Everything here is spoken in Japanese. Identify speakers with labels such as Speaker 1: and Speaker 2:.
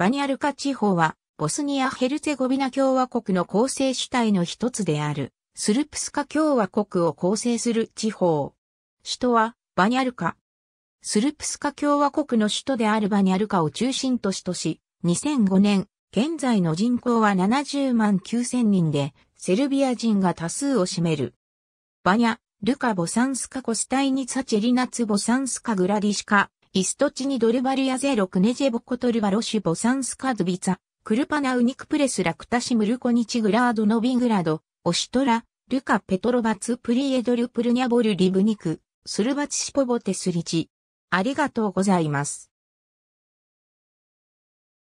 Speaker 1: バニャルカ地方は、ボスニア・ヘルツェゴビナ共和国の構成主体の一つである、スルプスカ共和国を構成する地方。首都は、バニャルカ。スルプスカ共和国の首都であるバニャルカを中心都市とし、2005年、現在の人口は70万9000人で、セルビア人が多数を占める。バニャ、ルカ・ボサンスカ・コスタイニツチェリナツ・ボサンスカ・グラディシカ、イストチニドルバリアゼロクネジェボコトルバロシュボサンスカドビザ、クルパナウニクプレスラクタシムルコニチグラードノビグラド、オシトラ、ルカペトロバツプリエドルプルニャボルリブニク、スルバチシポボテスリチ。ありがとうございます。